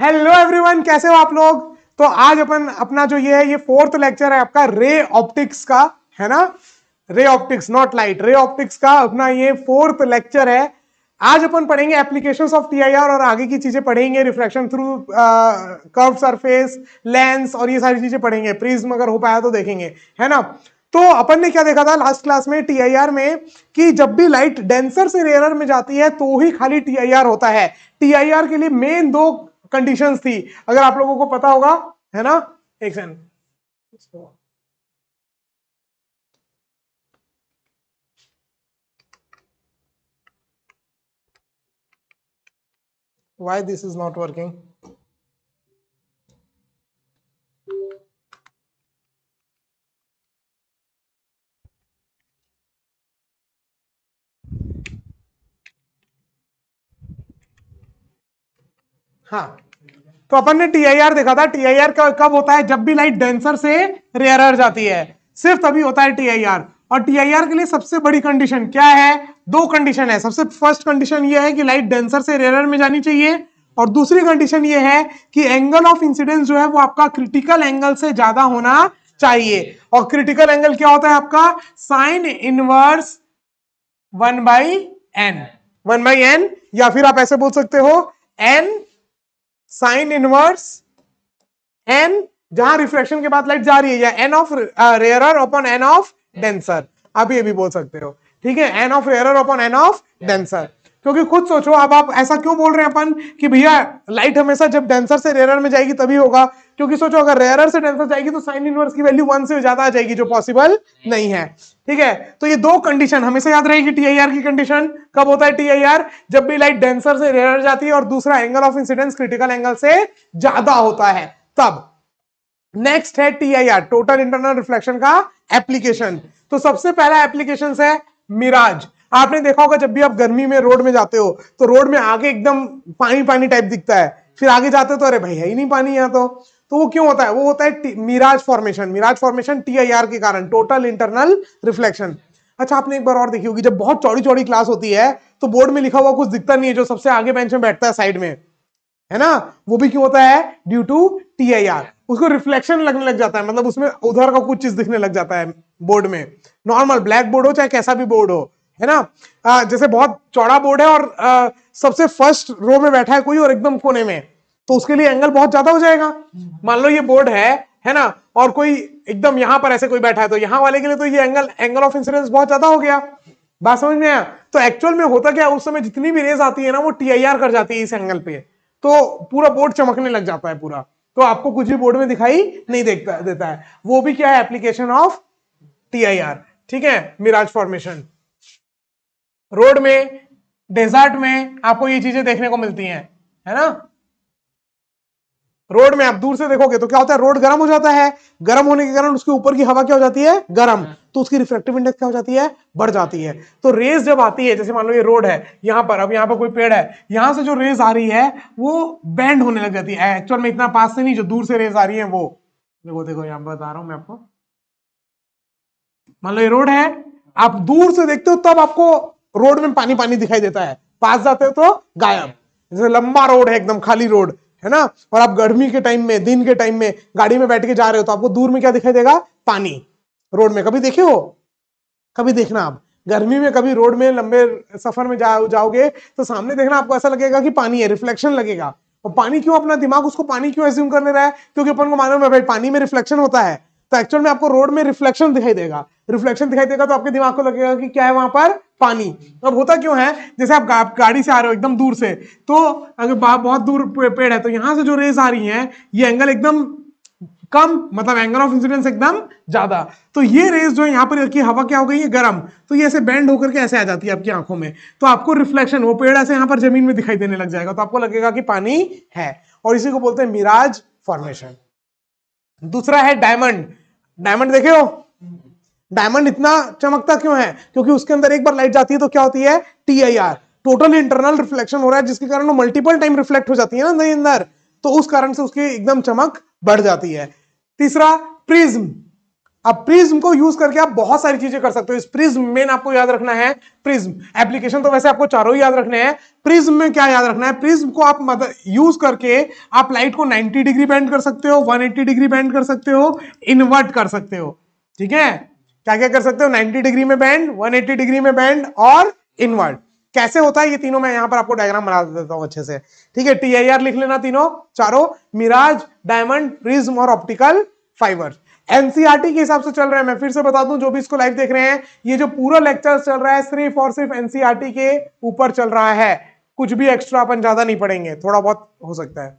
Hello everyone कैसे हो आप लोग तो आज अपन अपना जो ये है ये फोर्थ लेक्चर है आपका रे ऑप्टिक्स का है ना ray optics not light ray optics का अपना ये फोर्थ लेक्चर है आज अपन पढ़ेंगे एप्लीकेशंस ऑफ टीआईआर और आगे की चीजें पढ़ेंगे reflection through curve surface lens और ये सारी चीजें पढ़ेंगे प्रिज्म अगर हो पाया तो देखेंगे है ना तो अपन ने क्या देखा था लास्ट क्लास में टीआईआर में कि जब भी लाइट डेंसर से रेयर में जाती है तो ही खाली टीआईआर होता है टीआईआर के लिए मेन दो कंडीशंस थी अगर आप लोगों को पता होगा है ना एक second why this is not working हाँ तो अपन ने टी देखा था टीआईआर कब होता है जब भी लाइट डेंसर से रेयरर जाती है सिर्फ तभी होता है टी और टी के लिए सबसे बड़ी कंडीशन क्या है दो कंडीशन है सबसे फर्स्ट कंडीशन ये है कि लाइट डेंसर से रेयरर में जानी चाहिए और दूसरी कंडीशन ये है कि एंगल ऑफ इंसिडेंस जो है वो आपका क्रिटिकल एंगल से ज्यादा होना चाहिए और क्रिटिकल एंगल क्या होता है आपका sine inverse one by n one by n या फिर आप ऐसे बोल सकते हो एन साइन इनवर्स एन जहां रिफ्लेक्शन के बाद लाइट जा रही है या n of rarer upon n of denser आप ये भी बोल सकते हो ठीक है n of rarer upon n of denser क्योंकि खुद सोचो अब आप ऐसा क्यों बोल रहे हैं अपन कि भैया लाइट हमेशा जब डेंसर से रेरर में जाएगी तभी होगा क्योंकि सोचो अगर रेरर से डेंसर जाएगी तो साइन इनवर्स की वैल्यू वन से ज्यादा आ जाएगी जो पॉसिबल नहीं है ठीक है तो ये दो कंडीशन हमेशा याद रहेगी आर की कंडीशन कब होता है टीआईआर जब भी लाइट डेंसर से रेरर जाती है और दूसरा angle of incidence critical angle से ज्यादा होता है तब नेक्स्ट है आर टोटल इंटरनल रिफ्लेक्शन का एप्लीकेशन तो सबसे पहला एप्लीकेशन है मिराज आपने देखा होगा जब भी आप गर्मी में रोड में जाते हो तो रोड में आगे एकदम पानी पानी टाइप दिखता है फिर आगे जाते हो तो अरे भाई है ही नहीं पानी यहाँ तो तो वो क्यों होता है वो होता है mirage formation mirage formation T I R के कारण टोटल इंटरनल रिफ्लेक्शन अच्छा आपने एक बार और देखी होगी जब बहुत चौड़ी चौड़ी क्लास होती है तो बोर्ड में लिखा हुआ कुछ दिखता नहीं है जो सबसे आगे बेंच में बैठता है साइड में है ना वो भी क्यों होता है due to T I R उसको रिफ्लेक्शन लगने लग जाता है मतलब उसमें उधर का कुछ चीज दिखने लग जाता है बोर्ड में नॉर्मल ब्लैक बोर्ड हो चाहे कैसा भी बोर्ड हो है ना आ, जैसे बहुत चौड़ा बोर्ड है और आ, सबसे फर्स्ट रो में बैठा है कोई और एकदम कोने में तो उसके लिए एंगल बहुत ज्यादा हो जाएगा मान लो ये बोर्ड है है ना और कोई एकदम यहां पर ऐसे कोई बैठा है तो यहां वाले के लिए तो ये एंगल एंगल ऑफ इंसिडेंस बहुत ज्यादा हो गया बात समझ में आया तो एक्चुअल में होता क्या उस समय जितनी भी रेज आती है ना वो टी कर जाती है इस एंगल पे तो पूरा बोर्ड चमकने लग जाता है पूरा तो आपको कुछ भी बोर्ड में दिखाई नहीं देखता देता है वो भी क्या है एप्लीकेशन ऑफ टी ठीक है मिराज फॉर्मेशन रोड में डेजर्ट में आपको ये चीजें देखने को मिलती हैं है ना रोड में आप दूर से देखोगे तो क्या होता है रोड गर्म हो जाता है गर्म होने के कारण उसके ऊपर की हवा क्या हो जाती है गर्म हाँ। तो उसकी रिफ्लेक्टिव इंडेक्स क्या हो जाती है बढ़ जाती है तो रेज जब आती है जैसे मान लो ये रोड है यहां पर अब यहां पर कोई पेड़ है यहां से जो रेज आ रही है वो बैंड होने लग जाती है एक्चुअल में इतना पास से नहीं जो दूर से रेज आ रही है वो देखो देखो पर बता रहा हूं मैं आपको मान लो ये रोड है आप दूर से देखते हो तब आपको रोड में पानी पानी दिखाई देता है पास जाते हो तो गायब जैसे लंबा रोड है एकदम खाली रोड है ना और आप गर्मी के टाइम में दिन के टाइम में गाड़ी में बैठ के जा रहे हो तो आपको दूर में क्या दिखाई देगा पानी रोड में कभी देखे हो कभी देखना आप गर्मी में कभी रोड में लंबे सफर में जा जाओगे तो सामने देखना आपको ऐसा लगेगा कि पानी है रिफ्लेक्शन लगेगा और पानी क्यों अपना दिमाग उसको पानी क्यों एज्यूम करने रहा है क्योंकि अपन को मालूम है भाई पानी में रिफ्लेक्शन होता है तो एक्चुअल में आपको रोड में रिफ्लेक्शन दिखाई देगा रिफ्लेक्शन दिखाई देगा तो आपके दिमाग को लगेगा कि क्या है वहां पर पानी अब होता क्यों है जैसे आप गा, गाड़ी से आ रहे हो एकदम दूर से तो अगर बहुत दूर पेड़ है तो यहां से जो रेस आ रही है ये एंगल एकदम कम मतलब एंगल ऑफ इंसिडेंस एकदम ज्यादा तो ये रेस जो है यहाँ पर की हवा क्या हो गई है गर्म तो ये ऐसे बैंड होकर के ऐसे आ जाती है आपकी आंखों में तो आपको रिफ्लेक्शन वो पेड़ ऐसे यहाँ पर जमीन में दिखाई देने लग जाएगा तो आपको लगेगा कि पानी है और इसी को बोलते हैं मिराज फॉर्मेशन दूसरा है डायमंड डायमंड देखे हो डायमंड इतना चमकता क्यों है क्योंकि उसके अंदर एक बार लाइट जाती है तो क्या होती है T I R total internal reflection हो रहा है जिसके कारण वो मल्टीपल टाइम रिफ्लेक्ट हो जाती है ना अंदर तो उस कारण से उसकी एकदम चमक बढ़ जाती है तीसरा प्रिज्म अब प्रिज्म को यूज करके आप बहुत सारी चीजें कर सकते हो इस प्रिज्म मेन आपको याद रखना है प्रिज्म एप्लीकेशन तो वैसे आपको चारों याद रखने हैं प्रिज्म में क्या याद रखना है प्रिज्म को आप मतलब यूज करके आप लाइट को 90 डिग्री बैंड कर सकते हो 180 डिग्री बैंड कर सकते हो इन्वर्ट कर सकते हो ठीक है क्या क्या कर सकते हो 90 डिग्री में बैंड 180 डिग्री में बैंड और इनवर्ड कैसे होता है ये तीनों मैं यहाँ पर आपको डायग्राम बना देता हूँ अच्छे से ठीक है टी लिख लेना तीनों चारों मिराज डायमंड प्रिज्म और ऑप्टिकल फाइबर एनसीआरटी के हिसाब से चल रहा है मैं फिर से बता दूं जो भी इसको लाइव देख रहे हैं ये जो पूरा लेक्चर चल रहा है सिर्फ और सिर्फ एनसीआरटी e के ऊपर चल रहा है कुछ भी एक्स्ट्रा अपन ज्यादा नहीं पढ़ेंगे थोड़ा बहुत हो सकता है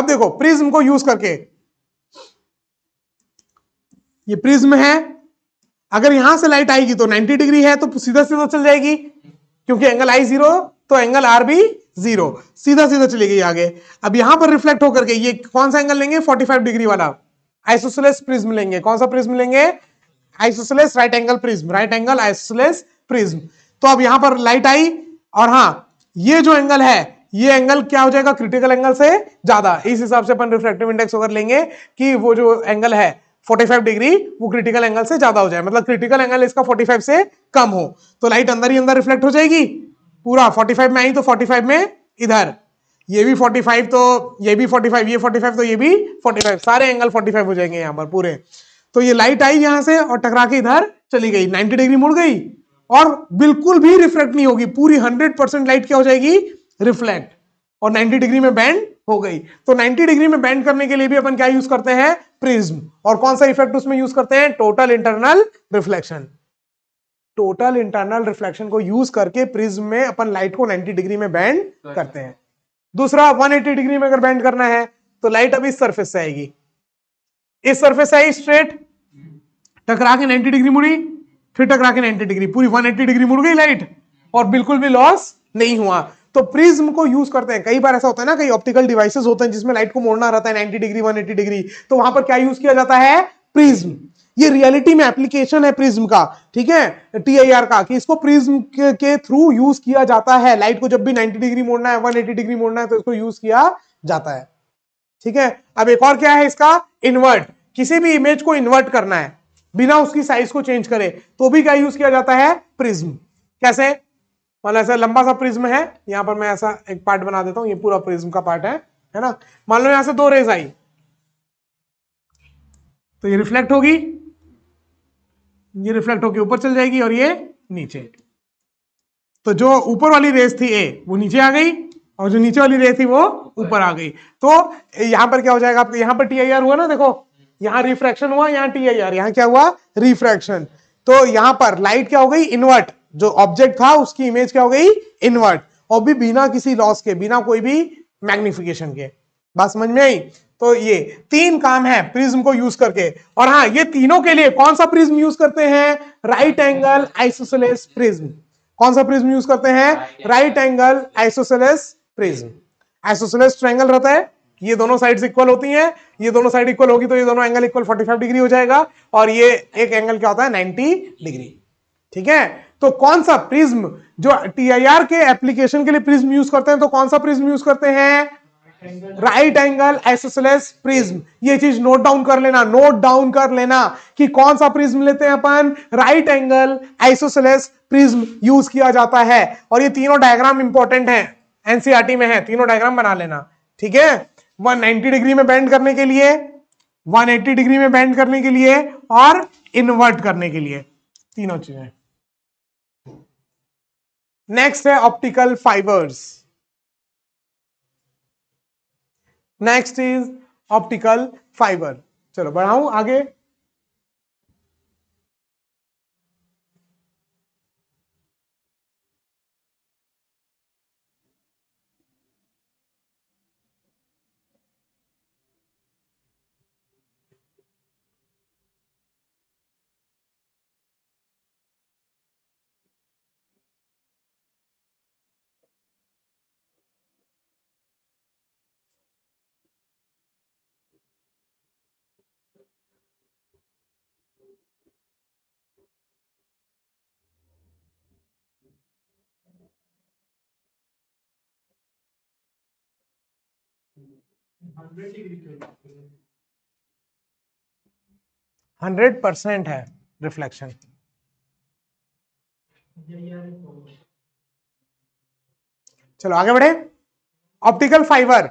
अब देखो प्रिज्म को यूज करके ये प्रिज्म है अगर यहां से लाइट आएगी तो 90 डिग्री है तो सीधा सीधा चल जाएगी क्योंकि एंगल आई जीरो तो एंगल आर भी जीरो सीधा सीधा गई आगे अब यहां पर रिफ्लेक्ट होकर के ये कौन सा एंगल लेंगे 45 डिग्री वाला आइसोसलेस प्रिज्म लेंगे कौन सा प्रिज्म लेंगे isosceles right angle prism right angle isosceles prism तो अब यहां पर लाइट आई और हाँ ये जो एंगल है ये एंगल क्या हो जाएगा क्रिटिकल एंगल से ज्यादा इस हिसाब से अपन रिफ्लेक्टिव इंडेक्स अगर लेंगे कि वो जो एंगल है 45 डिग्री वो क्रिटिकल एंगल से ज्यादा हो जाए मतलब क्रिटिकल एंगल इसका 45 से कम हो तो लाइट अंदर ही अंदर रिफ्लेक्ट हो जाएगी पूरा 45 में आई तो 45 में इधर ये भी 45 तो ये भी 45 ये 45 तो ये भी 45 सारे एंगल 45 हो जाएंगे यहाँ पर पूरे तो ये लाइट आई यहाँ से और टकरा के इधर चली गई नाइनटी डिग्री मुड़ गई और बिल्कुल भी रिफ्लेक्ट नहीं होगी पूरी हंड्रेड परसेंट लाइट क्या हो जाएगी रिफ्लेक्ट और नाइनटी डिग्री में बैंड हो गई तो 90 डिग्री में बेंड करने के लिए भी अपन क्या यूज करते हैं प्रिज्म और कौन सा इफेक्ट उसमें यूज करते हैं total internal reflection total internal reflection को यूज करके प्रिज्म में अपन लाइट को 90 डिग्री में बेंड करते हैं दूसरा 180 डिग्री में अगर बेंड करना है तो लाइट अब इस सर्फेस से आएगी इस से आई स्ट्रेट टकरा के नाइनटी डिग्री मुड़ी फिर टकरा के नाइनटी डिग्री पूरी वन डिग्री मुड़ गई लाइट और बिल्कुल भी लॉस नहीं हुआ तो प्रिज्म को यूज करते हैं कई बार ऐसा होता है ना कई ऑप्टिकल डिवाइसेस होते हैं जिसमें लाइट को मोड़ना रहता है 90 डिग्री 180 डिग्री तो वहां पर क्या यूज किया जाता है प्रिज्म ये रियलिटी में एप्लीकेशन है प्रिज्म का ठीक है टीआईआर का कि इसको प्रिज्म के, के थ्रू यूज किया जाता है लाइट को जब भी 90 डिग्री मोड़ना है 180 डिग्री मोड़ना है तो इसको यूज किया जाता है ठीक है अब एक और क्या है इसका इन्वर्ट किसी भी इमेज को इन्वर्ट करना है बिना उसकी साइज को चेंज करे तो भी क्या यूज किया जाता है प्रिज्म कैसे मान लो ऐसा लंबा सा प्रिज्म है यहाँ पर मैं ऐसा एक पार्ट बना देता हूँ ये पूरा प्रिज्म का पार्ट है है ना मान लो यहां से दो रेज आई तो ये रिफ्लेक्ट होगी ये रिफ्लेक्ट होकर ऊपर चल जाएगी और ये नीचे तो जो ऊपर वाली रेस थी ए वो नीचे आ गई और जो नीचे वाली रेस थी वो ऊपर आ गई तो यहां पर क्या हो जाएगा आपको यहां पर टी आई आर हुआ ना देखो यहां रिफ्रैक्शन हुआ यहां टी आई आर क्या हुआ रिफ्रैक्शन तो यहां पर लाइट क्या हो गई इन्वर्ट जो ऑब्जेक्ट था उसकी इमेज क्या हो गई इनवर्ट और भी बिना किसी लॉस के बिना कोई भी मैग्निफिकेशन के बात समझ में आई तो ये तीन काम है प्रिज्म को यूज करके और हाँ ये तीनों के लिए कौन सा प्रिज्म यूज करते हैं राइट एंगल आइसोसेलेस प्रिज्म कौन सा प्रिज्म यूज करते हैं right angle isosceles prism isosceles triangle रहता है ये दोनों साइड्स इक्वल होती हैं ये दोनों साइड इक्वल होगी तो ये दोनों एंगल इक्वल 45 डिग्री हो जाएगा और ये एक एंगल क्या होता है 90 डिग्री ठीक है तो कौन सा प्रिज्म जो टीआईआर के एप्लीकेशन के लिए प्रिज्म यूज करते हैं तो कौन सा प्रिज्म यूज करते हैं राइट एंगल एसोसलेस प्रिज्म ये चीज नोट डाउन कर लेना नोट डाउन कर लेना कि कौन सा प्रिज्म लेते हैं अपन right angle isosceles prism use किया जाता है और ये तीनों डायग्राम इंपॉर्टेंट है एनसीआरटी में है तीनों डायग्राम बना लेना ठीक है 190 डिग्री में बेंड करने के लिए 180 डिग्री में बेंड करने के लिए और इन्वर्ट करने के लिए तीनों चीजें नेक्स्ट है optical fibres next is optical fibre चलो बढ़ाऊं आगे 100 डिग्री हंड्रेड परसेंट है रिफ्लेक्शन चलो आगे बढ़े ऑप्टिकल फाइबर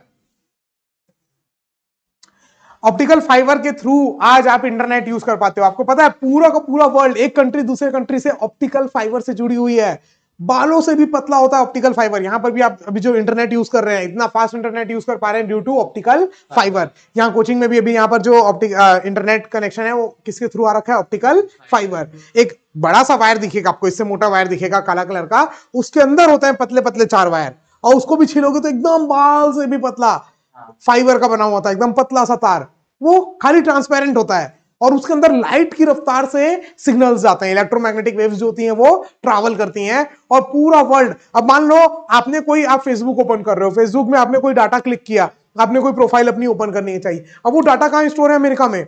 ऑप्टिकल फाइबर के थ्रू आज आप इंटरनेट यूज कर पाते हो आपको पता है पूरा का पूरा वर्ल्ड एक कंट्री दूसरे कंट्री से ऑप्टिकल फाइबर से जुड़ी हुई है बालों से भी पतला होता है ऑप्टिकल फाइबर यहाँ पर भी आप अभी जो इंटरनेट यूज कर रहे हैं इतना फास्ट इंटरनेट यूज कर पा रहे हैं ड्यू टू ऑप्टिकल फाइबर यहाँ कोचिंग में भी अभी यहाँ पर जो ऑप्टिक इंटरनेट कनेक्शन है वो किसके थ्रू आ रखा है ऑप्टिकल फाइबर एक बड़ा सा वायर दिखेगा आपको इससे मोटा वायर दिखेगा काला कलर का उसके अंदर होते हैं पतले पतले चार वायर और उसको भी छीलोगे तो एकदम बाल से भी पतला फाइबर हाँ। का बना हुआ था एकदम पतला सा तार वो खाली ट्रांसपेरेंट होता है और उसके अंदर लाइट की रफ्तार से सिग्नल्स आते हैं इलेक्ट्रोमैग्नेटिक वेव्स जो होती हैं वो ट्रैवल करती हैं और पूरा वर्ल्ड अब मान लो आपने कोई आप फेसबुक ओपन कर रहे हो फेसबुक में आपने कोई डाटा क्लिक किया आपने कोई प्रोफाइल अपनी ओपन करनी चाहिए अब वो डाटा कहाँ स्टोर है अमेरिका में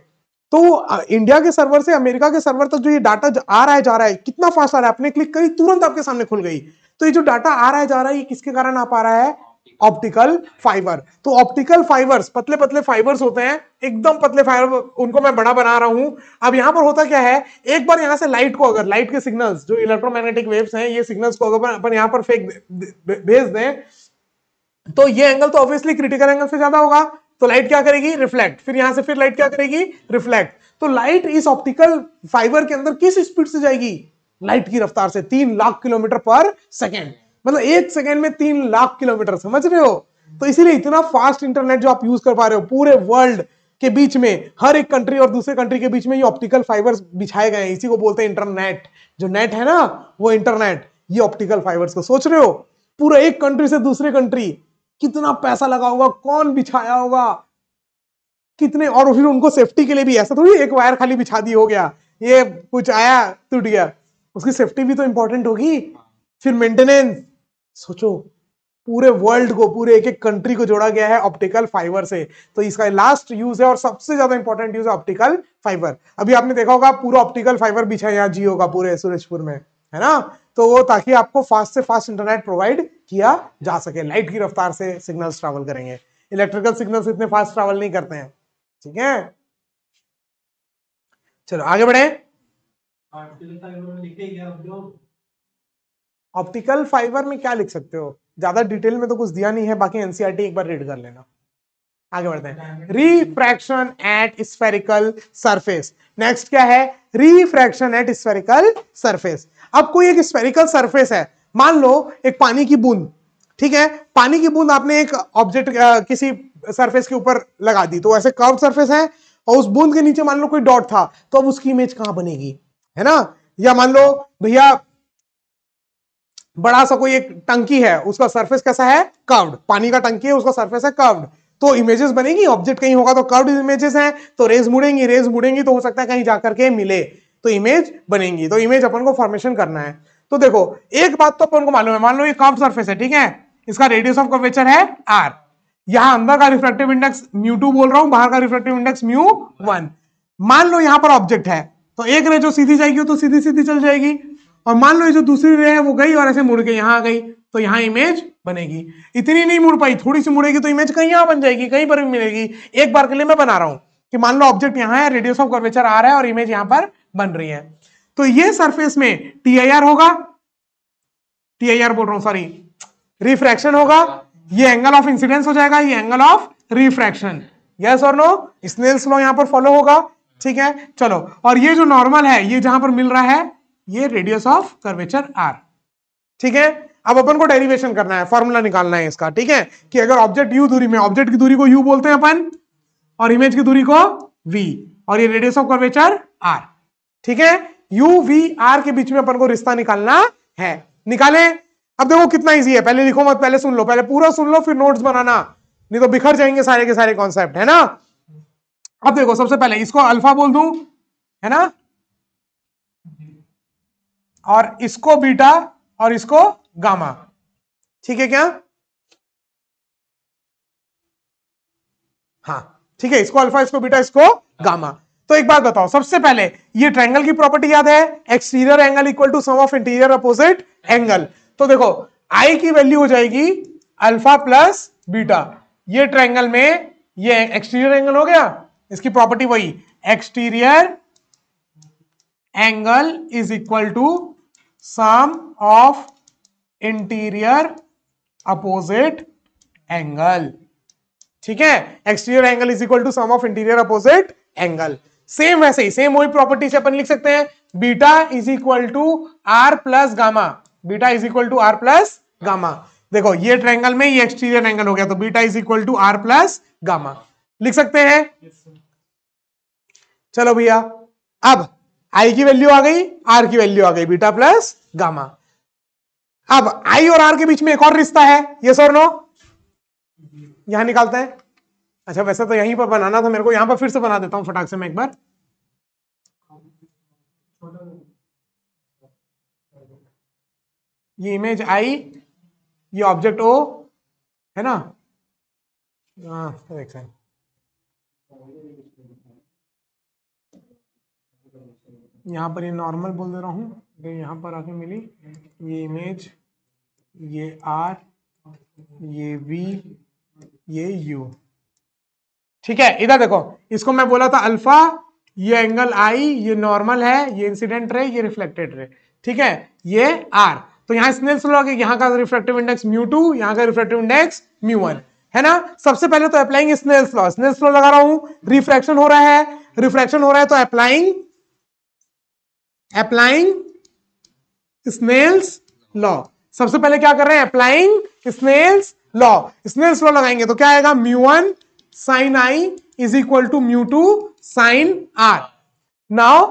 तो इंडिया के सर्वर से अमेरिका के सर्वर तक जो ये डाटा आ रहा है जा रहा है कितना फास्ट आ रहा है आपने क्लिक करी तुरंत आपके सामने खुल गई तो ये जो डाटा आ रहा है जा रहा है ये किसके कारण आ पा रहा है ऑप्टिकल फाइबर तो ऑप्टिकल फाइबर्स पतले पतले फाइबर्स होते हैं एकदम पतले फाइबर उनको मैं बड़ा बना रहा हूं अब यहां पर होता क्या है एक बार यहां से लाइट को अगर लाइट के सिग्नल्स जो इलेक्ट्रोमैग्नेटिक वेव्स हैं ये सिग्नल्स को अगर अपन यहां पर फेंक भेज दें तो ये एंगल तो ऑब्वियसली क्रिटिकल एंगल से ज्यादा होगा तो लाइट क्या करेगी रिफ्लेक्ट फिर यहां से फिर लाइट क्या करेगी रिफ्लेक्ट तो लाइट इस ऑप्टिकल फाइबर के अंदर किस स्पीड से जाएगी लाइट की रफ्तार से तीन लाख किलोमीटर पर सेकेंड मतलब एक सेकेंड में तीन लाख किलोमीटर समझ रहे हो तो इसीलिए इतना फास्ट इंटरनेट जो आप यूज कर पा रहे हो पूरे वर्ल्ड के बीच में हर एक कंट्री और दूसरे कंट्री के बीच में ये ऑप्टिकल फाइबर्स बिछाए गए हैं इसी को बोलते हैं इंटरनेट जो नेट है ना वो इंटरनेट ये ऑप्टिकल फाइबर्स को सोच रहे हो पूरा एक कंट्री से दूसरे कंट्री कितना पैसा लगा होगा कौन बिछाया होगा कितने और फिर उनको सेफ्टी के लिए भी ऐसा थोड़ी एक वायर खाली बिछा दी हो गया ये कुछ आया टूट गया उसकी सेफ्टी भी तो इंपॉर्टेंट होगी फिर मेंटेनेंस सोचो पूरे वर्ल्ड को पूरे एक एक कंट्री को जोड़ा गया है ऑप्टिकल फाइबर से तो इसका लास्ट यूज है और सबसे ज्यादा इंपॉर्टेंट यूज है ऑप्टिकल फाइबर अभी आपने देखा होगा पूरा ऑप्टिकल फाइबर बिछा यहाँ जियो का पूरे सूरजपुर में है ना तो वो ताकि आपको फास्ट से फास्ट इंटरनेट प्रोवाइड किया जा सके लाइट की रफ्तार से सिग्नल्स ट्रैवल करेंगे इलेक्ट्रिकल सिग्नल्स इतने फास्ट ट्रैवल नहीं करते हैं ठीक है चलो आगे बढ़े ऑप्टिकल फाइबर में क्या लिख सकते हो ज्यादा डिटेल में तो कुछ दिया नहीं है बाकी एनसीआरटी e एक बार रीड कर लेना आगे बढ़ते हैं refraction at spherical surface next क्या है रिफ्रैक्शन एट स्पेरिकल सरफेस अब कोई एक स्पेरिकल सरफेस है मान लो एक पानी की बूंद ठीक है पानी की बूंद आपने एक ऑब्जेक्ट किसी सरफेस के ऊपर लगा दी तो ऐसे कर्व सरफेस है और उस बूंद के नीचे मान लो कोई डॉट था तो अब उसकी इमेज कहां बनेगी है ना या मान लो भैया बड़ा सा कोई एक टंकी है उसका सरफेस कैसा है कर्व्ड पानी का टंकी है उसका सरफेस है कर्व्ड तो इमेजेस बनेगी ऑब्जेक्ट कहीं होगा तो कर्व्ड इमेजेस हैं तो रेज मुड़ेंगी रेज मुड़ेंगी तो हो सकता है कहीं जाकर के मिले तो इमेज बनेगी तो इमेज अपन को फॉर्मेशन करना है तो देखो एक बात तो अपन को मालूम है मान लो ये कर्व सर्फेस है ठीक है इसका रेडियस ऑफ कर्वेचर है आर यहां अंदर का रिफ्लेक्टिव इंडेक्स म्यू टू बोल रहा हूं बाहर का रिफ्लेक्टिव इंडेक्स म्यू वन मान लो यहां पर ऑब्जेक्ट है तो एक रे जो सीधी जाएगी तो सीधी सीधी चल जाएगी और मान लो जो दूसरी रे है वो गई और ऐसे मुड़ के यहाँ आ गई तो यहाँ इमेज बनेगी इतनी नहीं मुड़ पाई थोड़ी सी मुड़ेगी तो इमेज कहीं यहाँ बन जाएगी कहीं पर भी मिलेगी एक बार के लिए मैं बना रहा हूँ कि मान लो ऑब्जेक्ट यहाँ है रेडियस ऑफ कर्वेचर आ रहा है और इमेज यहाँ पर बन रही है तो ये सरफेस में टी आई आर होगा टी आई आर बोल रहा हूँ सॉरी रिफ्रैक्शन होगा ये एंगल ऑफ इंसिडेंस हो जाएगा ये एंगल ऑफ रिफ्रैक्शन यस और नो स्नेल्स लॉ यहाँ पर फॉलो होगा ठीक है चलो और ये जो नॉर्मल है ये जहां पर मिल रहा है ये रेडियस ऑफ कर्वेचर आर ठीक है अब अपन को डेरिवेशन करना है फॉर्मूला निकालना है इसका ठीक है कि अगर ऑब्जेक्ट यू दूरी में ऑब्जेक्ट की दूरी को यू बोलते हैं अपन और इमेज की दूरी को वी और ये रेडियस ऑफ कर्वेचर आर ठीक है यू वी आर के बीच में अपन को रिश्ता निकालना है निकाले अब देखो कितना इजी है पहले लिखो मत पहले सुन लो पहले पूरा सुन लो फिर नोट्स बनाना नहीं तो बिखर जाएंगे सारे के सारे कॉन्सेप्ट है ना अब देखो सबसे पहले इसको अल्फा बोल दू है ना और इसको बीटा और इसको गामा ठीक है क्या हाँ ठीक है इसको अल्फा इसको बीटा इसको गामा तो एक बात बताओ सबसे पहले ये ट्रायंगल की प्रॉपर्टी याद है exterior angle equal to sum of interior opposite angle तो देखो आई की वैल्यू हो जाएगी अल्फा प्लस बीटा ये ट्रायंगल में ये एक्सटीरियर एंगल हो गया इसकी प्रॉपर्टी वही exterior angle is equal to sum of interior opposite angle ठीक है exterior angle is equal to sum of interior opposite angle same वैसे ही सेम वही प्रॉपर्टी से अपन लिख सकते हैं beta is equal to R plus gamma beta is equal to R plus gamma देखो ये ट्रायंगल में ये एक्सटीरियर एंगल हो गया तो beta is equal to R plus gamma लिख सकते हैं yes, चलो भैया अब आई की वैल्यू आ गई आर की वैल्यू आ गई बीटा प्लस गामा अब आई और आर के बीच में एक और रिश्ता है ये सर नो यहां निकालते हैं अच्छा वैसे तो यहीं पर बनाना था मेरे को यहां पर फिर से बना देता हूं फटाक से मैं एक बार ये इमेज आई ये ऑब्जेक्ट ओ है ना हाँ तो यहाँ पर ये नॉर्मल बोल दे रहा हूँ तो यहाँ पर आके मिली ये इमेज ये आर ये वी ये यू ठीक है इधर देखो इसको मैं बोला था अल्फा ये एंगल आई ये नॉर्मल है ये इंसिडेंट रे ये रिफ्लेक्टेड रे ठीक है ये आर तो यहाँ स्नेल्स लॉ कि यहाँ का रिफ्लेक्टिव इंडेक्स म्यू टू यहाँ का रिफ्लेक्टिव इंडेक्स म्यू वन है ना सबसे पहले तो applying Snell's law Snell's law लगा रहा हूं रिफ्रैक्शन हो रहा है रिफ्रैक्शन हो रहा है तो अप्लाइंग अप्लाइंग स्नेल्स लॉ सबसे पहले क्या कर रहे हैं applying Snell's law Snell's law लगाएंगे तो क्या आएगा mu one sine I is equal to mu two sine R now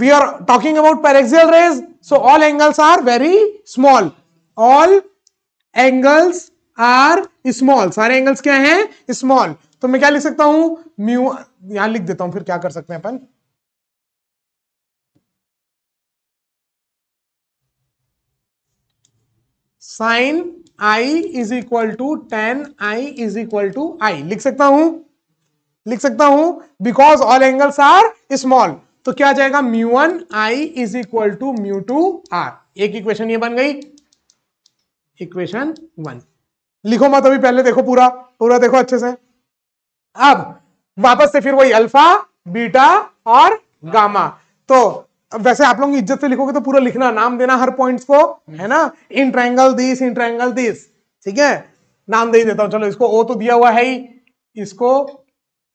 we are talking about paraxial rays so all angles are very small all angles are small सारे angles क्या हैं small तो मैं क्या लिख सकता हूं म्यू यहां लिख देता हूं फिर क्या कर सकते हैं अपन sine I is equal to tan I is equal to I लिख सकता हूं लिख सकता हूं because all angles are small तो क्या जाएगा mu one I is equal to mu two R एक इक्वेशन ये बन गई इक्वेशन वन लिखो मत अभी पहले देखो पूरा पूरा देखो अच्छे से अब वापस से फिर वही अल्फा बीटा और गामा तो वैसे आप लोग इज्जत से लिखोगे तो पूरा लिखना नाम देना हर पॉइंट्स को है ना in triangle this in triangle this ठीक है नाम दे देता हूं चलो इसको ओ तो दिया हुआ है ही इसको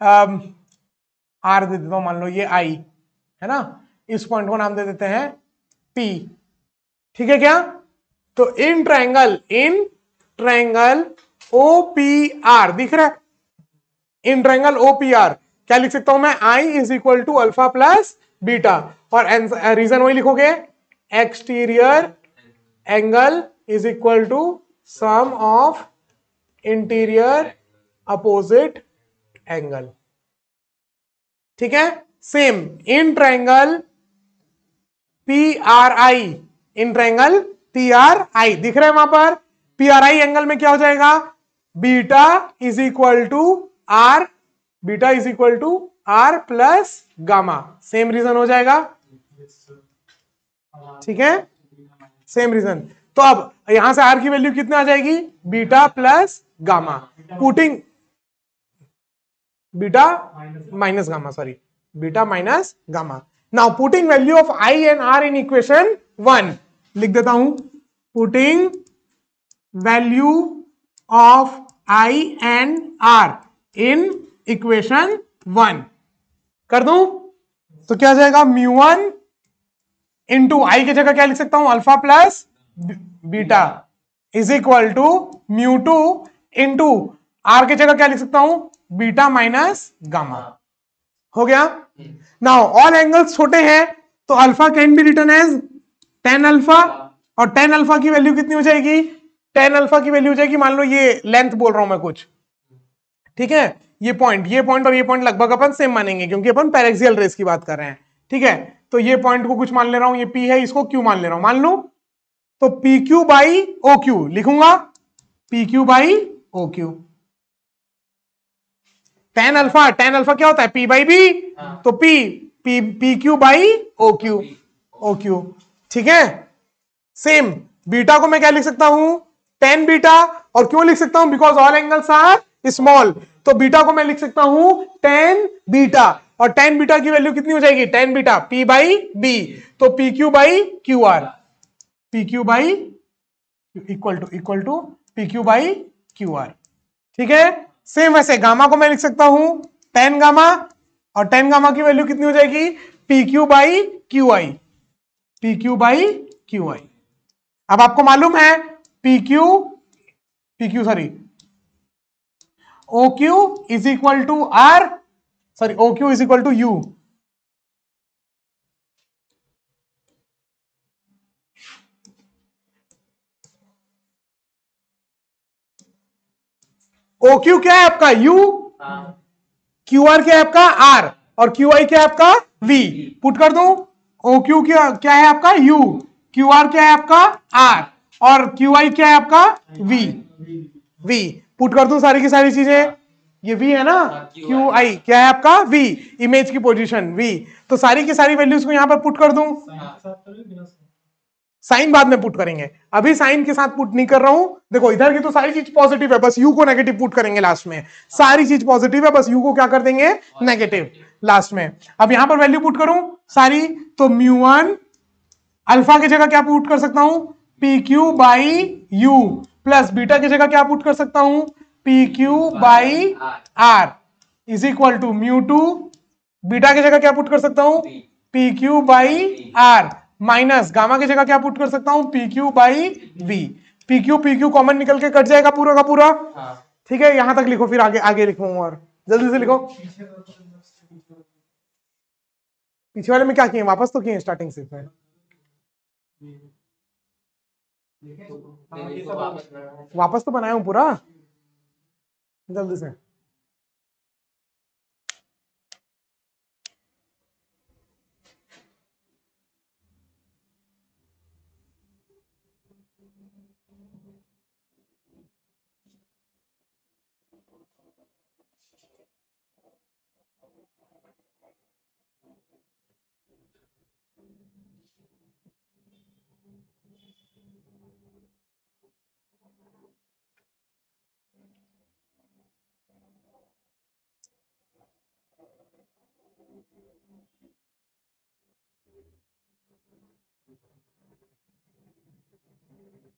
आर um, दे देता हूं मान लो ये आई है ना इस पॉइंट को नाम दे देते हैं पी ठीक है क्या तो in triangle in triangle O P R दिख रहा है in triangle O P R क्या लिख सकता हूं मैं I is equal to alpha plus beta और रीजन वही लिखोगे exterior angle is equal to sum of interior opposite angle ठीक है same in triangle P R I in triangle P R I दिख रहा है वहां पर पी आर आई एंगल में क्या हो जाएगा beta is equal to R beta is equal to R plus gamma same reason हो जाएगा ठीक है सेम रीजन तो अब यहां से आर की वैल्यू कितनी आ जाएगी beta plus gamma putting beta minus gamma sorry beta minus gamma now putting value of I and R in equation one लिख देता हूं putting value of I and R in equation one कर दू तो क्या जाएगा म्यू वन इंटू आई की जगह क्या लिख सकता हूं alpha plus beta is equal to mu two into R की जगह क्या लिख सकता हूं बीटा माइनस गामा हो गया नाउ ऑल एंगल्स छोटे हैं तो alpha can be return as tan alpha और टेन अल्फा की वैल्यू कितनी हो जाएगी टेन अल्फा की वैल्यू हो जाएगी मान लो ये लेंथ बोल रहा हूं मैं कुछ ठीक है ये पॉइंट ये पॉइंट और ये पॉइंट लगभग अपन सेम मानेंगे क्योंकि अपन पैरेक्सियल रेस की बात कर रहे हैं ठीक है तो ये पॉइंट को कुछ मान ले रहा हूं ये पी है इसको क्यू मान ले रहा हूं मान लू तो P Q by O Q लिखूंगा P Q by O Q tan alpha tan alpha क्या होता है पी बाई बी तो P P P Q by O Q O Q ठीक है सेम बीटा को मैं क्या लिख सकता हूं टेन बीटा और क्यों लिख सकता हूं because all angles are small तो बीटा को मैं लिख सकता हूं टेन बीटा और टेन बीटा की वैल्यू कितनी हो जाएगी tan beta P by B तो P Q by Q R P Q by equal to equal to P Q by Q R ठीक है सेम वैसे गामा को मैं लिख सकता हूं टेन गामा और टेन गामा की वैल्यू कितनी हो जाएगी P Q by Q I P Q by Q I अब आपको मालूम है P Q P Q sorry OQ is equal to R, sorry, OQ is equal to U. OQ क्या है आपका U, QR क्या है आपका R और QI क्या है आपका V. पुट कर दू OQ क्या क्या है आपका U, QR क्या है आपका R और QI क्या है आपका V. V. पुट कर दू सारी की सारी चीजें ये v है ना क्यू हाँ, आई क्या है आपका v इमेज की पोजिशन v तो सारी की सारी वैल्यूज को यहाँ पर पुट कर दू साइन बाद में पुट करेंगे अभी साइन के साथ पुट नहीं कर रहा हूं देखो इधर की तो सारी चीज पॉजिटिव है बस यू को नेगेटिव पुट करेंगे लास्ट में सारी चीज पॉजिटिव है बस यू को क्या कर देंगे नेगेटिव लास्ट में अब यहां पर वैल्यू पुट करूं सारी तो म्यू वन अल्फा की जगह क्या पुट कर सकता हूं P Q by U plus beta की जगह क्या पुट कर सकता हूं P Q by R is equal to mu two beta की जगह क्या पुट कर सकता हूं P Q by R minus gamma की जगह क्या पुट कर सकता हूं P Q by B P Q P Q common निकल के कट जाएगा पूरा का पूरा हाँ। ठीक है यहां तक लिखो फिर आगे आगे लिखो और जल्दी से लिखो पीछे वाले में क्या किए वापस तो किए स्टार्टिंग से तो हाँ, वापस तो बनाया हूँ पूरा जल्दी से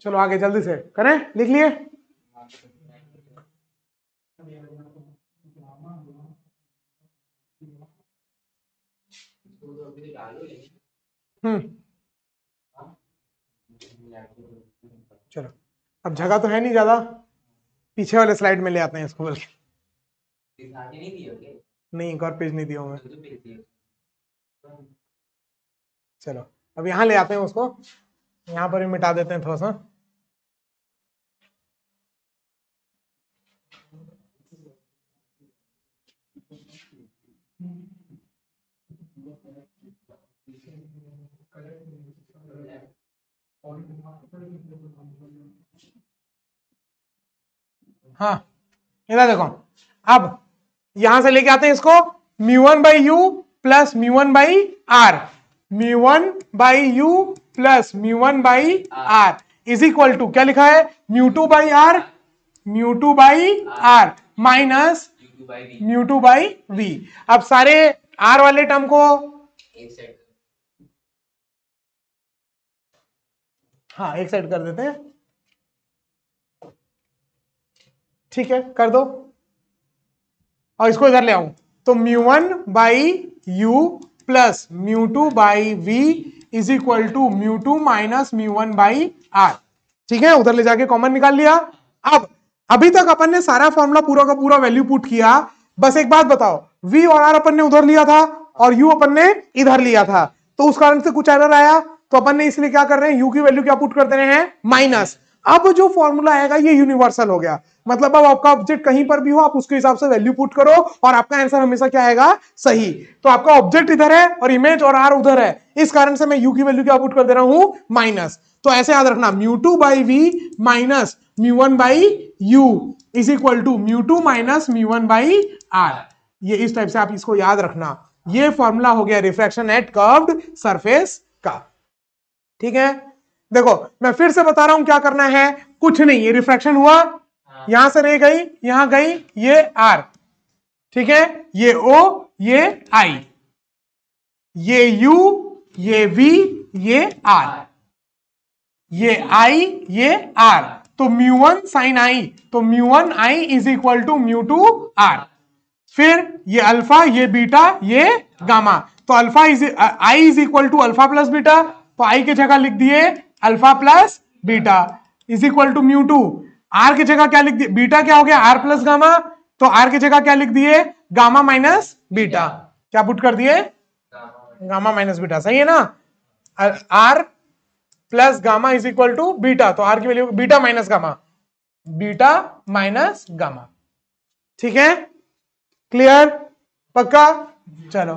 चलो आगे जल्दी से करें लिख लिए हम्म। चलो अब जगह तो है नहीं ज्यादा पीछे वाले स्लाइड में ले आते हैं इसको बल्कि नहीं एक और पेज नहीं दिया मैं चलो अब यहाँ ले आते हैं उसको यहाँ पर भी मिटा देते हैं थोड़ा सा हाँ इधर देखो अब यहां से लेके आते हैं इसको mu one by U plus mu one by R mu one by U plus mu one by R is equal to क्या लिखा है mu two by R mu two by R minus mu two by V अब सारे are वाले term को हाँ एक side कर देते हैं ठीक है कर दो और इसको इधर ले आऊं तो mu one by U plus mu two by V is equal to mu two minus mu one by R ठीक है उधर ले जाके कॉमन निकाल लिया अब अभी तक अपन ने सारा फॉर्मूला पूरा का पूरा वैल्यू पुट किया बस एक बात बताओ वी और आर अपन ने उधर लिया था और यू अपन ने इधर लिया था तो उस कारण से कुछ एरर आया तो अपन ने इसलिए क्या कर रहे हैं यू की वैल्यू क्या पुट कर दे रहे हैं माइनस अब जो फॉर्मूला आएगा ये यूनिवर्सल हो गया मतलब अब आपका ऑब्जेक्ट कहीं पर भी हो आप उसके हिसाब से वैल्यू पुट करो और आपका आंसर हमेशा क्या आएगा सही तो आपका ऑब्जेक्ट इधर है और इमेज और आर उधर है इस कारण से मैं यू की वैल्यू क्या पुट कर दे रहा हूं माइनस तो ऐसे याद रखना mu two by V minus mu one by U is equal to mu two minus mu one by R ये इस टाइप से आप इसको याद रखना ये फॉर्मूला हो गया रिफ्रैक्शन एट कर्व्ड सरफेस ठीक है देखो मैं फिर से बता रहा हूं क्या करना है कुछ नहीं ये रिफ्रैक्शन हुआ हाँ। यहां से नहीं गई यहां गई ये आर ठीक है ये ओ ये आई ये यू ये वी ये आर ये आई ये आर तो म्यू वन साइन आई तो mu one I is equal to mu two R फिर ये अल्फा ये बीटा ये गामा तो alpha is I is equal to alpha plus beta तो आई की जगह लिख दिए alpha plus beta is equal to mu two R की जगह क्या लिख दिए बीटा क्या हो गया आर प्लस गामा तो आर की जगह क्या लिख दिए गामा माइनस बीटा क्या पुट कर दिए गामा माइनस बीटा सही है ना R plus gamma is equal to beta तो आर की value beta minus gamma beta minus gamma ठीक है क्लियर पक्का चलो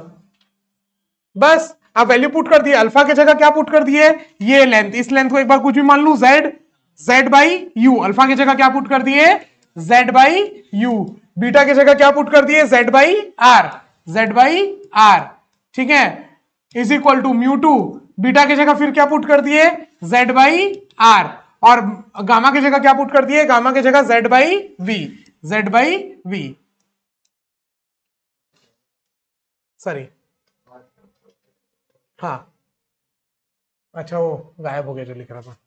बस आप वैल्यू पुट कर दिए अल्फा की जगह क्या पुट कर दिए ये लेंथ इस लेंथ को एक बार कुछ भी मान लू Z Z by U alpha की जगह क्या पुट कर दिए जेड बाई यू बीटा की जगह क्या पुट कर दिए Z by R Z by R ठीक है is equal to mu two beta की जगह फिर क्या पुट कर दिए जेड बाई आर और गामा की जगह क्या पुट कर दिए गामा की जगह Z by V Z by V sorry हाँ अच्छा वो गायब हो गया जो लिख रहा था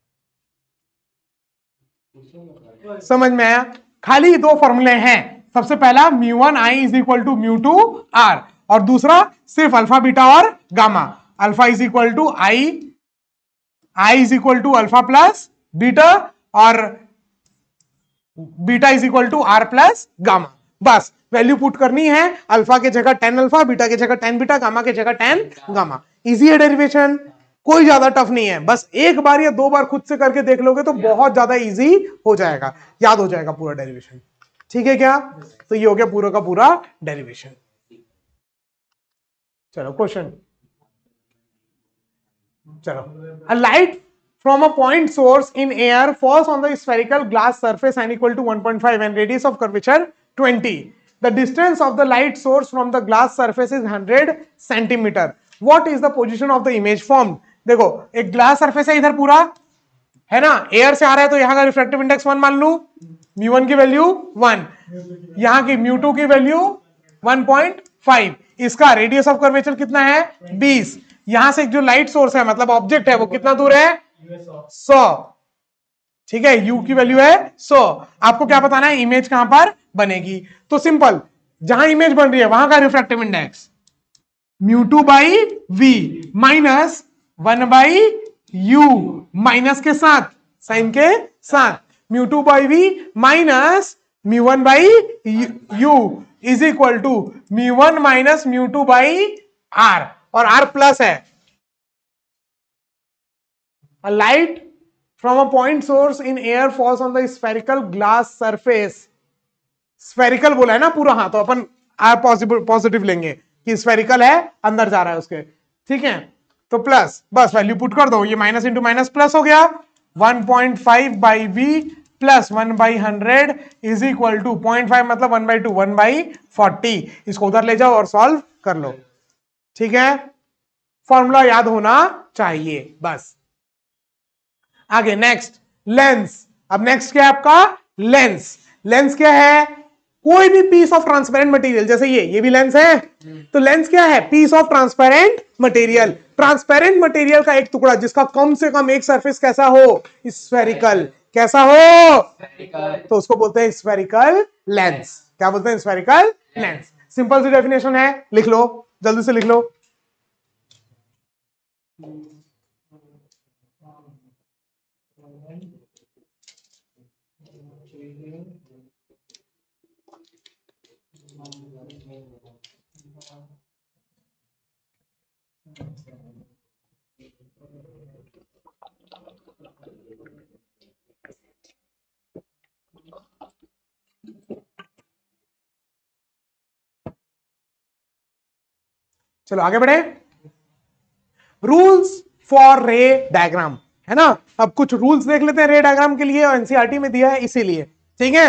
समझ में आया खाली दो फॉर्मूले हैं सबसे पहला mu one I is equal to mu two R और दूसरा सिर्फ अल्फा बीटा और gamma alpha is equal to I I is equal to alpha plus beta और beta is equal to R plus gamma बस value put करनी है alpha के जगह टेन अल्फा बीटा के जगह टेन बीटा गामा के जगह टेन गामा इजी है डेरिवेशन कोई ज्यादा टफ नहीं है बस एक बार या दो बार खुद से करके देख लोगे तो बहुत ज्यादा इजी हो जाएगा याद हो जाएगा पूरा डेरिवेशन ठीक है क्या तो ये हो गया पूरा का पूरा डेरिवेशन चलो क्वेश्चन चलो a light from a point source in air falls on the spherical glass surface n equal to one point five n radius of curvature 20. The distance of the light source from the glass surface is 100 centimeter. What is the position of the image formed? देखो एक glass surface है इधर पूरा है ना air से आ रहा है तो यहाँ का रिफ्लेक्टिव इंडेक्स वन मान लू म्यू वन की वैल्यू वन यहाँ की म्यू टू की वैल्यू वन पॉइंट फाइव इसका रेडियस ऑफ कर्वेचर कितना है बीस यहां से जो लाइट सोर्स है मतलब ऑब्जेक्ट है वो कितना दूर है सौ ठीक है यू की वैल्यू है सो आपको क्या बताना है इमेज कहां पर बनेगी तो सिंपल जहां इमेज बन रही है वहां का refractive index mu two by V minus one by U minus के साथ साइन के साथ mu two by V minus mu one by U is equal to mu one minus mu two by R और R plus है light from a point source in air falls on the spherical glass surface spherical बोला है ना पूरा हाँ तो अपन are positive positive लेंगे कि स्पेरिकल है अंदर जा रहा है उसके ठीक है तो प्लस बस वैल्यू पुट कर दो ये माइनस इंटू माइनस प्लस हो गया 1.5 point five by V plus one by hundred is equal to point five मतलब one by two one by forty इसको उधर ले जाओ और सॉल्व कर लो ठीक है फॉर्मूला याद होना चाहिए बस आगे नेक्स्ट लेंस अब नेक्स्ट क्या है आपका लेंस लेंस क्या है कोई भी पीस ऑफ ट्रांसपेरेंट मटेरियल जैसे ये ये भी लेंस है तो लेंस क्या है piece of transparent material transparent material का एक टुकड़ा जिसका कम से कम एक सरफेस कैसा हो स्फेरिकल कैसा हो तो उसको बोलते हैं स्फेरिकल लेंस क्या बोलते हैं स्फेरिकल लेंस सिंपल सी डेफिनेशन है लिख लो जल्दी से लिख लो चलो आगे बढ़े रूल्स फॉर रे डायग्राम है ना अब कुछ रूल्स देख लेते हैं रे डायग्राम के लिए और एनसीआरटी e में दिया है इसीलिए ठीक है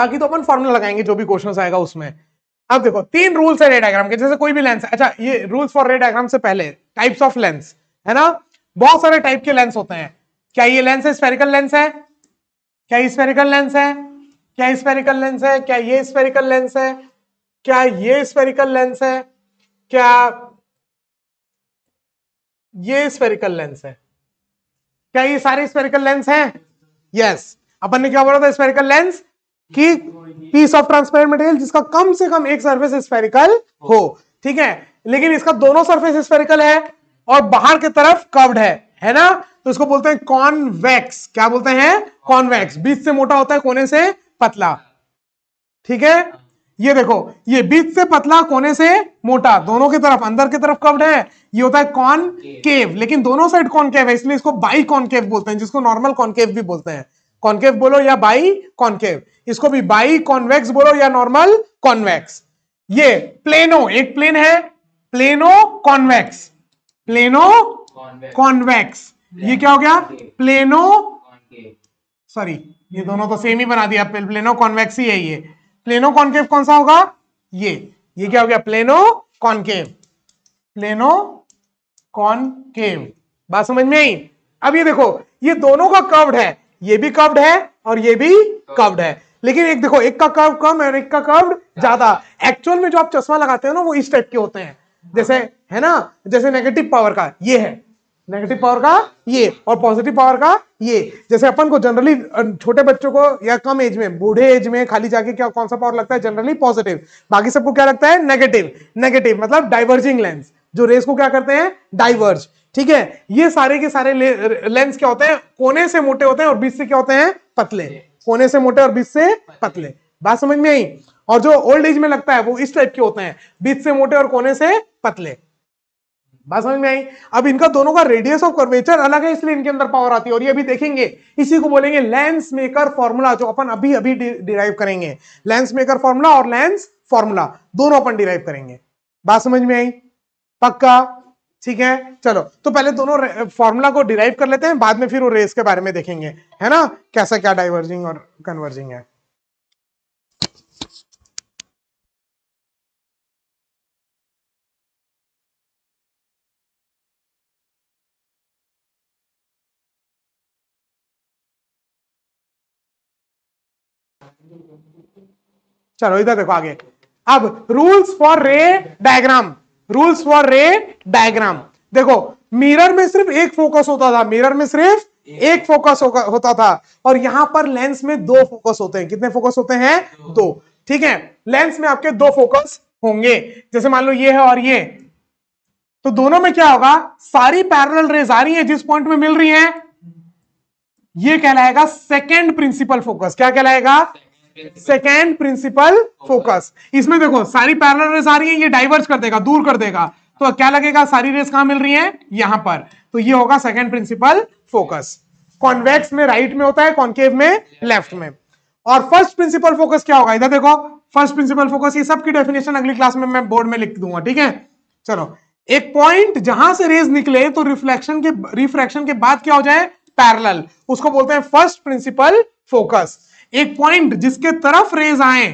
बाकी तो अपन फॉर्मूला लगाएंगे जो भी क्वेश्चन आएगा उसमें अब देखो तीन रूल्स है रे डायग्राम के जैसे कोई भी लेंस अच्छा ये रूल्स फॉर रे डायग्राम से पहले टाइप्स ऑफ लेंस है ना बहुत सारे टाइप के लेंस होते हैं क्या ये लेंस है स्पेरिकल लेंस है क्या स्पेरिकल लेंस है क्या स्पेरिकल लेंस है क्या ये स्पेरिकल लेंस है क्या ये स्पेरिकल लेंस है क्या ये स्पेरिकल लेंस है क्या ये सारे स्पेरिकल लेंस हैं यस अपन ने क्या बोला था स्पेरिकल लेंस कि पीस ऑफ ट्रांसपेरेंट मटेरियल जिसका कम से कम एक सरफेस स्पेरिकल हो ठीक है लेकिन इसका दोनों सरफेस स्पेरिकल है और बाहर की तरफ कर्व्ड है है ना तो इसको बोलते हैं कॉनवेक्स क्या बोलते हैं कॉनवेक्स बीच से मोटा होता है कोने से पतला ठीक है ये देखो ये बीच से पतला कोने से मोटा दोनों की तरफ अंदर की तरफ कवड है ये होता है कॉन केव लेकिन दोनों साइड कॉनकेव है इसलिए इसको बाई कॉनकेव बोलते हैं जिसको नॉर्मल कॉनकेव भी बोलते हैं कॉनकेव बोलो या बाई कॉनकेव इसको भी बाई कॉन्वेक्स बोलो या नॉर्मल कॉन्वेक्स ये प्लेनो एक प्लेन है प्लेनो कॉन्वेक्स प्लेनो कॉन्वेक्स ये क्या हो गया प्लेनो सॉरी ये दोनों तो सेम ही बना दिया प्लेनो कॉन्वेक्स ही है ये प्लेनो कॉन्केव कौन सा होगा ये ये क्या हो गया प्लेनो कॉन्केव प्लेनो कॉन्केव बात समझ में आई अब ये देखो ये दोनों का कर्व्ड है ये भी कर्व्ड है और ये भी कर्व्ड है लेकिन एक देखो एक का कर्व कम है और एक का कर्व ज्यादा एक्चुअल में जो आप चश्मा लगाते हैं ना वो इस टाइप के होते हैं जैसे है ना जैसे नेगेटिव पावर का ये है नेगेटिव पावर का ये और पॉजिटिव पावर का ये जैसे अपन को जनरली छोटे बच्चों को या कम एज में बूढ़े एज में खाली जाके क्या कौन सा पावर लगता है जनरली पॉजिटिव बाकी सबको क्या लगता है नेगेटिव नेगेटिव मतलब डाइवर्जिंग लेंस जो रेस को क्या करते हैं डाइवर्ज ठीक है ये सारे के सारे लेंस क्या होते हैं कोने से मोटे होते हैं और बीच से क्या होते हैं पतले कोने से मोटे और बीच से पतले बात समझ में आई और जो ओल्ड एज में लगता है वो इस टाइप के होते हैं बीच से मोटे और कोने से पतले बात समझ में आई अब इनका दोनों का रेडियस ऑफ कर्वेचर अलग है इसलिए इनके अंदर पावर आती है और ये भी देखेंगे इसी को बोलेंगे लेंस मेकर फॉर्मूला जो अपन अभी अभी डिराइव करेंगे लेंस मेकर फॉर्मूला और लेंस फॉर्मूला दोनों अपन डिराइव करेंगे बात समझ में आई पक्का ठीक है चलो तो पहले दोनों फॉर्मूला को डिराइव कर लेते हैं बाद में फिर वो रेस के बारे में देखेंगे है ना कैसा क्या डाइवर्जिंग और कन्वर्जिंग है चलो इधर देखो आगे अब rules for ray diagram rules for ray diagram देखो मिरर में सिर्फ एक फोकस होता था मिरर में सिर्फ एक फोकस होता था और यहां पर लेंस में दो फोकस होते हैं कितने फोकस होते हैं दो ठीक है लेंस में आपके दो फोकस होंगे जैसे मान लो ये है और ये तो दोनों में क्या होगा सारी पैरेलल रेज आ रही है जिस पॉइंट में मिल रही है ये कहलाएगा सेकेंड प्रिंसिपल फोकस क्या कहलाएगा सेकेंड प्रिंसिपल फोकस इसमें देखो सारी पैरल रेस आ रही है ये डाइवर्स कर देगा दूर कर देगा तो क्या लगेगा सारी रेस कहां मिल रही है यहां पर तो ये होगा सेकेंड प्रिंसिपल फोकस कॉन्वेक्स में राइट right में होता है कॉन्केव में लेफ्ट में और फर्स्ट प्रिंसिपल फोकस क्या होगा इधर देखो फर्स्ट प्रिंसिपल फोकस ये सबकी डेफिनेशन अगली क्लास में मैं बोर्ड में लिख दूंगा ठीक है चलो एक पॉइंट जहां से रेज निकले तो रिफ्लेक्शन के रिफ्रैक्शन के बाद क्या हो जाए पैरल उसको बोलते हैं फर्स्ट प्रिंसिपल फोकस एक पॉइंट जिसके तरफ रेज आए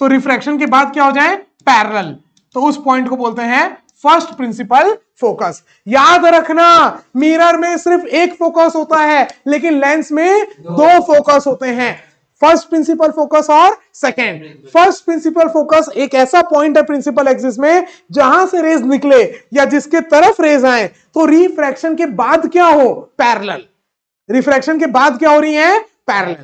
तो रिफ्रैक्शन के बाद क्या हो जाए पैरल तो उस पॉइंट को बोलते हैं फर्स्ट प्रिंसिपल फोकस याद रखना मिरर में सिर्फ एक फोकस होता है लेकिन लेंस में दो फोकस होते हैं फर्स्ट प्रिंसिपल फोकस और सेकेंड फर्स्ट प्रिंसिपल फोकस एक ऐसा पॉइंट है प्रिंसिपल एक्सिस में जहां से रेज निकले या जिसके तरफ रेज आए तो रिफ्रैक्शन के बाद क्या हो पैरल रिफ्रैक्शन के बाद क्या हो रही है पैरल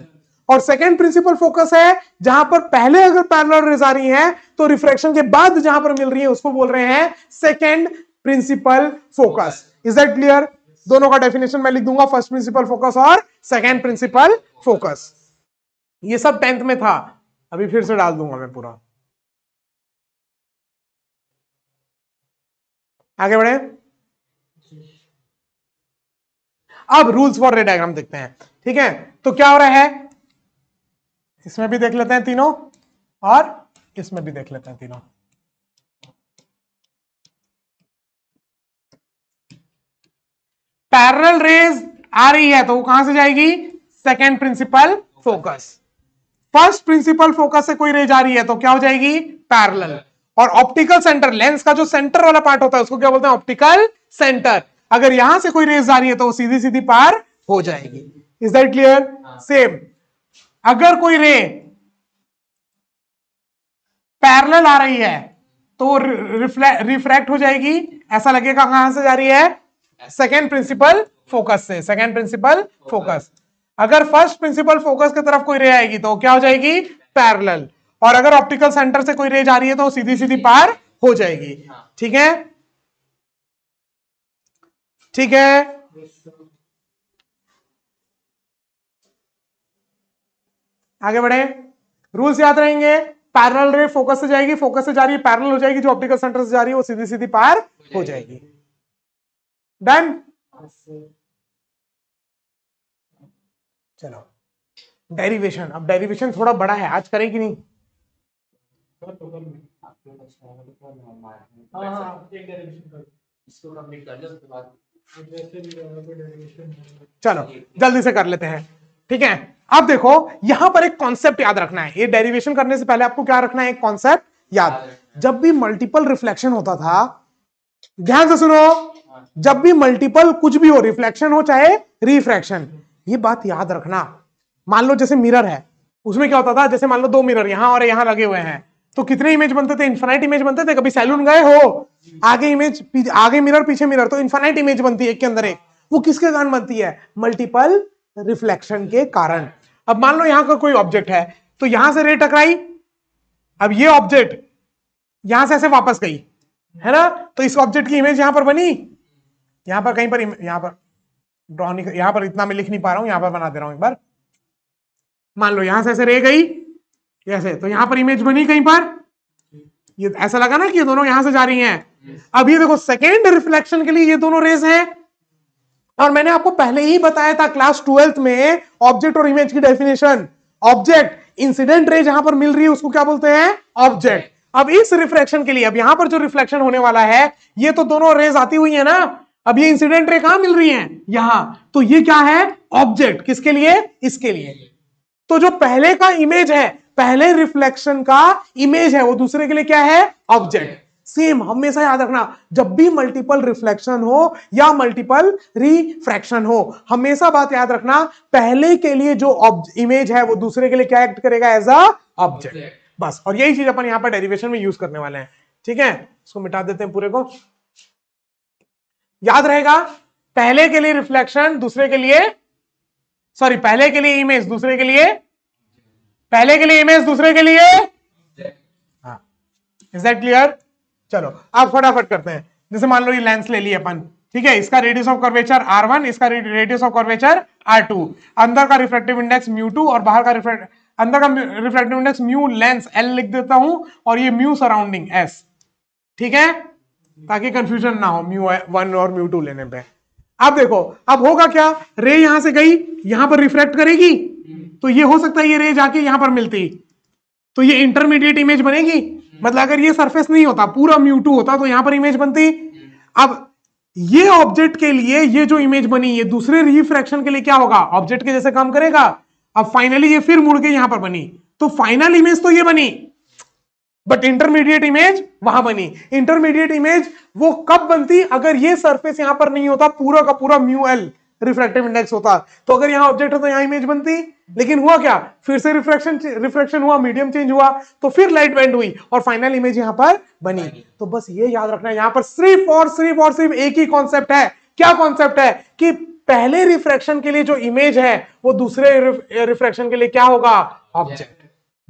और सेकेंड प्रिंसिपल फोकस है जहां पर पहले अगर पैरल रेज आ रही है तो रिफ्लेक्शन के बाद जहां पर मिल रही है उसको बोल रहे हैं second principal focus is that clear दोनों का डेफिनेशन मैं लिख दूंगा फर्स्ट प्रिंसिपल फोकस और सेकेंड प्रिंसिपल फोकस ये सब टेंथ में था अभी फिर से डाल दूंगा मैं पूरा आगे बढ़े अब रूल्स फॉर रे डायग्राम देखते हैं ठीक है तो क्या हो रहा है इसमें भी देख लेते हैं तीनों और इसमें भी देख लेते हैं तीनों पैरल रेज आ रही है तो वो कहां से जाएगी second principal focus first principal focus से कोई रेज आ रही है तो क्या हो जाएगी पैरल और ऑप्टिकल सेंटर लेंस का जो सेंटर वाला पार्ट होता है उसको क्या बोलते हैं ऑप्टिकल सेंटर अगर यहां से कोई रेज आ रही है तो वो सीधी सीधी पार हो जाएगी इज दैट क्लियर सेम अगर कोई रे पैरेलल आ रही है तो रिफ्रैक्ट हो जाएगी ऐसा लगेगा कहां से जा रही है सेकेंड प्रिंसिपल फोकस से सेकेंड प्रिंसिपल फोकस अगर फर्स्ट प्रिंसिपल फोकस की तरफ कोई रे आएगी तो क्या हो जाएगी पैरेलल और अगर ऑप्टिकल सेंटर से कोई रे जा रही है तो सीधी सीधी पार हो जाएगी ठीक है ठीक है आगे बढ़े रूल्स याद रहेंगे पैरल रे फोकस से जाएगी फोकस से जा रही है पैरल हो जाएगी जो ऑप्टिकल सेंटर से जा रही है वो सीधी सीधी पार हो जाएगी डन चलो डेरिवेशन अब डेरिवेशन थोड़ा बड़ा है आज करें कि नहीं हाँ, हाँ। चलो जल्दी से कर लेते हैं ठीक है अब देखो यहां पर एक कॉन्सेप्ट याद रखना है ये डेरिवेशन करने से पहले आपको क्या रखना है एक कॉन्सेप्ट याद जब भी मल्टीपल रिफ्लेक्शन होता था ध्यान से सुनो जब भी मल्टीपल कुछ भी हो रिफ्लेक्शन हो चाहे रिफ्रैक्शन ये बात याद रखना मान लो जैसे मिरर है उसमें क्या होता था जैसे मान लो दो मिरर यहां और यहां लगे हुए हैं तो कितने इमेज बनते थे इन्फाइट इमेज बनते थे कभी सैलून गए हो आगे इमेज आगे मिरर पीछे मिरर तो इन्फाइट इमेज बनती है एक के अंदर एक वो किसके कारण बनती है मल्टीपल रिफ्लेक्शन के कारण अब मान लो यहां का कोई ऑब्जेक्ट है तो यहां से रे टकराई अब ये ऑब्जेक्ट यहां से ऐसे वापस गई है ना तो इस ऑब्जेक्ट की इमेज यहां पर बनी यहां पर कहीं पर यहां पर ड्रॉ नहीं यहां पर इतना मैं लिख नहीं पा रहा हूं यहां पर बना दे रहा हूं एक बार मान लो यहां से ऐसे रे गई ऐसे तो यहां पर इमेज बनी कहीं पर ये ऐसा लगा ना कि ये दोनों यहां से जा रही हैं अब ये देखो सेकेंड रिफ्लेक्शन के लिए ये दोनों रेस हैं और मैंने आपको पहले ही बताया था क्लास ट्वेल्थ में ऑब्जेक्ट और इमेज की डेफिनेशन ऑब्जेक्ट इंसिडेंट रे जहां पर मिल रही है उसको क्या बोलते हैं ऑब्जेक्ट अब इस रिफ्लेक्शन के लिए अब यहां पर जो रिफ्लेक्शन होने वाला है ये तो दोनों रेज आती हुई है ना अब ये इंसिडेंट रे कहां मिल रही है यहां तो ये क्या है ऑब्जेक्ट किसके लिए इसके लिए तो जो पहले का इमेज है पहले रिफ्लेक्शन का इमेज है वो दूसरे के लिए क्या है ऑब्जेक्ट सेम हमेशा याद रखना जब भी मल्टीपल रिफ्लेक्शन हो या मल्टीपल रिफ्रैक्शन हो हमेशा बात याद रखना पहले के लिए जो इमेज है वो दूसरे के लिए क्या एक्ट करेगा एज अ ऑब्जेक्ट बस और यही चीज अपन यहां पर डेरिवेशन में यूज करने वाले हैं ठीक है इसको मिटा देते हैं पूरे को याद रहेगा पहले के लिए रिफ्लेक्शन दूसरे के लिए सॉरी पहले के लिए इमेज दूसरे के लिए पहले के लिए इमेज दूसरे के लिए हाँ इज दैट क्लियर चलो आप फटाफट करते हैं जैसे मान लो ये लेंस ले लिए अपन ठीक है इसका radius of curvature R one इसका radius of curvature R two अंदर का रिफ्लेक्टिव इंडेक्स म्यू टू और बाहर का रिफ्लेक्ट अंदर का reflective index mu lens L लिख देता हूं और ये म्यू सराउंडिंग एस ठीक है ताकि कंफ्यूजन ना हो म्यू वन और म्यू टू लेने पे अब देखो अब होगा क्या रे यहां से गई यहां पर रिफ्लेक्ट करेगी तो ये हो सकता है ये रे जाके यहां पर मिलती तो ये इंटरमीडिएट इमेज बनेगी मतलब अगर ये सरफेस नहीं होता पूरा म्यूटू होता तो यहां पर इमेज बनती अब ये ऑब्जेक्ट के लिए ये जो इमेज बनी ये दूसरे रिफ्रैक्शन के लिए क्या होगा ऑब्जेक्ट के जैसे काम करेगा अब फाइनली ये फिर मुड़ के यहां पर बनी तो फाइनल इमेज तो ये बनी बट इंटरमीडिएट इमेज वहां बनी इंटरमीडिएट इमेज वो कब बनती अगर ये सरफेस यहां पर नहीं होता पूरा का पूरा म्यू एल रिफ्रैक्टिव इंडेक्स होता तो अगर यहाँ ऑब्जेक्ट है तो यहाँ इमेज बनती लेकिन हुआ क्या फिर से रिफ्रेक्शन रिफ्रेक्शन हुआ मीडियम चेंज हुआ तो फिर लाइट बैंड हुई और फाइनल इमेज यहाँ पर बनी तो बस ये याद रखना है यहाँ पर सिर्फ और सिर्फ और सिर्फ एक ही कॉन्सेप्ट है क्या कॉन्सेप्ट है कि पहले रिफ्रेक्शन के लिए जो इमेज है वो दूसरे रिफ्रेक्शन के लिए क्या होगा ऑब्जेक्ट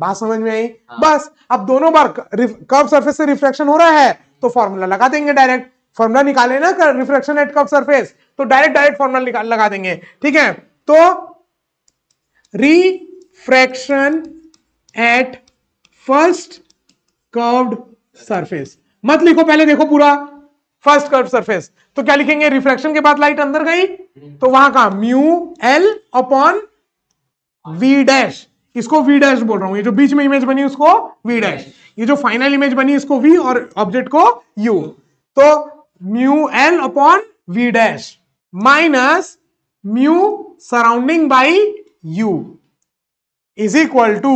बात समझ में आई हाँ। बस अब दोनों बार कर्व सरफेस से रिफ्रेक्शन हो रहा है तो फॉर्मूला लगा देंगे डायरेक्ट फॉर्मुला निकाले ना कर रिफ्लेक्शन एट कप सरफेस तो डायरेक्ट डायरेक्ट फॉर्मुला लगा देंगे ठीक है तो refraction at first curved surface मत लिखो पहले देखो पूरा फर्स्ट कर्व सरफेस तो क्या लिखेंगे रिफ्रैक्शन के बाद लाइट अंदर गई तो वहां का mu L upon V dash इसको वी डैश बोल रहा हूं ये जो बीच में इमेज बनी उसको वी डैश ये जो फाइनल इमेज बनी इसको वी और ऑब्जेक्ट को यू तो mu L upon V dash minus mu surrounding by U is equal to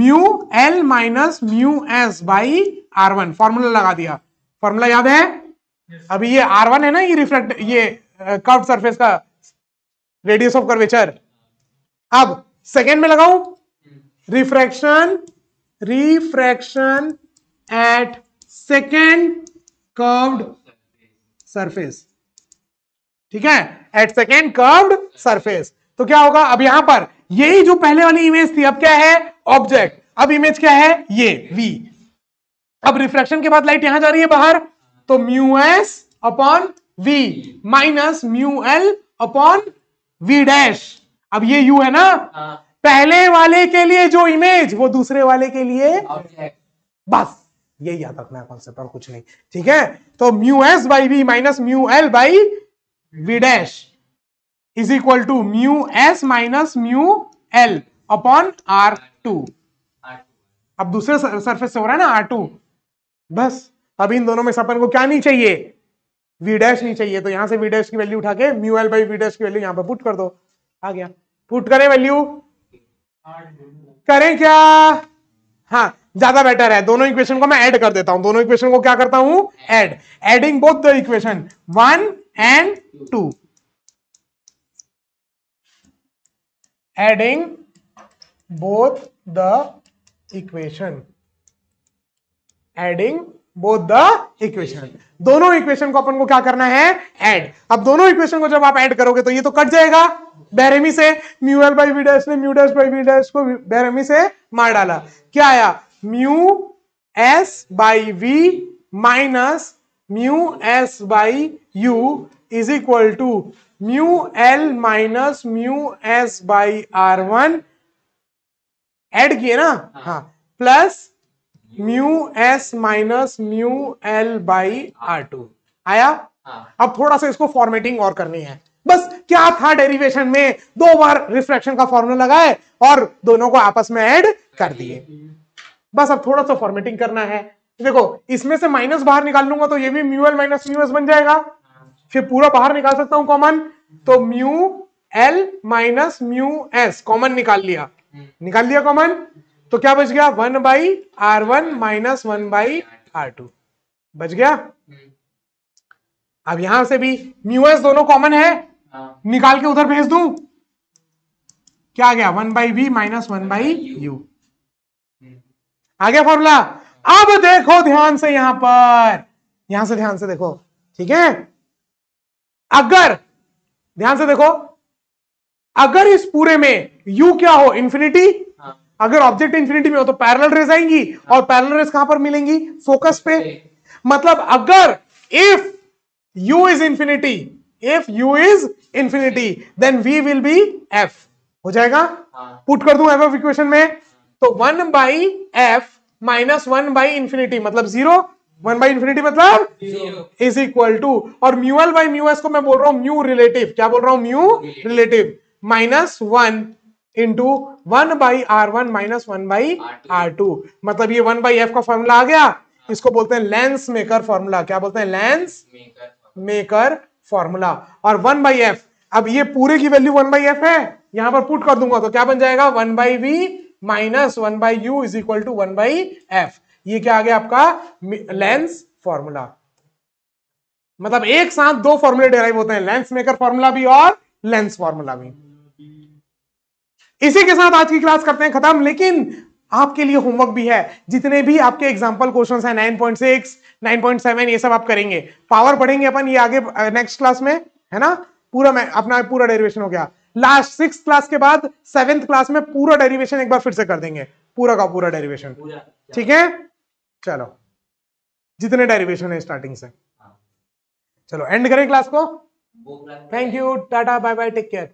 mu L minus mu S by R one formula लगा दिया फॉर्मूला याद है yes. अभी ये आर वन है ना ये रिफ्लेक्ट ये कर्व सरफेस का रेडियस ऑफ कर्वेचर अब सेकेंड में लगाऊ refraction refraction at second curved surface ठीक है एट सेकेंड कर्व्ड सरफेस तो क्या होगा अब यहां पर यही जो पहले वाली इमेज थी अब क्या है ऑब्जेक्ट अब इमेज क्या है ये वी अब रिफ्लेक्शन के बाद लाइट यहां जा रही है बाहर तो mu S upon V minus mu L upon V dash अब ये यू है ना हाँ। पहले वाले के लिए जो इमेज वो दूसरे वाले के लिए बस यही याद रखना है कॉन्सेप्ट और कुछ नहीं ठीक है तो mu S by V minus mu L by V dash is equal to mu S minus mu L upon R two अब दूसरे सरफेस से हो रहा है ना आर टू बस अब इन दोनों में से अपन को क्या नहीं चाहिए वी डैश नहीं चाहिए तो यहां से वी डैश की वैल्यू उठा के mu L by V dash की वैल्यू यहां पर पुट कर दो आ गया पुट करें वैल्यू करें क्या हाँ ज्यादा बेटर है दोनों इक्वेशन को मैं ऐड कर देता हूं दोनों इक्वेशन को क्या करता हूं add adding both the equation one and two adding both the equation adding both the equation दोनों इक्वेशन को अपन को क्या करना है ऐड अब दोनों इक्वेशन को जब आप ऐड करोगे तो ये तो कट जाएगा बैरेमी से म्यूएल बाई वीडस ने म्यूडस बाई वीडस को बैरेमी से मार डाला क्या आया mu S by V minus mu S by U is equal to mu L minus mu S by R one add किए ना हाँ plus mu S minus mu L by R two आया हाँ। अब थोड़ा सा इसको फॉर्मेटिंग और करनी है बस क्या था डेरिवेशन में दो बार रिफ्रैक्शन का फॉर्मूला लगाए और दोनों को आपस में ऐड कर दिए बस अब थोड़ा सा फॉर्मेटिंग करना है देखो इसमें से माइनस बाहर निकाल लूंगा तो ये भी mu L minus mu S बन जाएगा फिर पूरा बाहर निकाल सकता हूं कॉमन तो mu L minus mu S common निकाल लिया निकाल लिया कॉमन तो क्या बच गया one by R one minus one by R two बच गया अब यहां से भी म्यू एस दोनों कॉमन है निकाल के उधर भेज दू क्या आ गया one by V minus one by U आ गया फॉर्मूला अब देखो ध्यान से यहां पर यहां से ध्यान से देखो ठीक है अगर ध्यान से देखो अगर इस पूरे में u क्या हो इंफिनिटी हाँ। अगर ऑब्जेक्ट इंफिनिटी में हो तो पैरेलल रेस आएंगी हाँ। और पैरेलल रेस कहां पर मिलेंगी फोकस पे मतलब अगर if u is infinity if u is infinity then v will be f हो जाएगा हाँ। पुट कर दूं एफ इक्वेशन में तो one by F minus one by infinity मतलब जीरो वन बाई इंफिनिटी मतलब इज इक्वल टू और म्यूएल बाई म्यू एस को मैं बोल रहा हूं म्यू रिलेटिव क्या बोल रहा हूं mu relative minus one into one by R one minus one by R two मतलब ये वन बाई एफ का फॉर्मूला आ गया हाँ। इसको बोलते हैं लेंस मेकर फॉर्मूला क्या बोलते हैं लेंस मेकर फॉर्मूला और वन बाई एफ अब ये पूरे की वैल्यू वन बाई एफ है यहां पर पुट कर दूंगा तो क्या बन जाएगा one by V minus one by U is equal to one by F ये क्या आ गया आपका लेंस फॉर्मूला मतलब एक साथ दो फॉर्मूले डेराइव होते हैं लेंस मेकर फॉर्मूला भी और लेंस फॉर्मूला भी इसी के साथ आज की क्लास करते हैं खत्म लेकिन आपके लिए होमवर्क भी है जितने भी आपके एग्जाम्पल क्वेश्चन है nine point six nine point seven ये सब आप करेंगे पावर पढ़ेंगे अपन ये आगे नेक्स्ट क्लास में है ना पूरा अपना पूरा डेरिवेशन हो गया लास्ट सिक्स क्लास के बाद सेवेंथ क्लास में पूरा डेरिवेशन एक बार फिर से कर देंगे पूरा का पूरा डेरिवेशन ठीक है चलो जितने डेरिवेशन है स्टार्टिंग से हाँ। चलो एंड करें क्लास को थैंक यू टाटा बाय बाय टेक केयर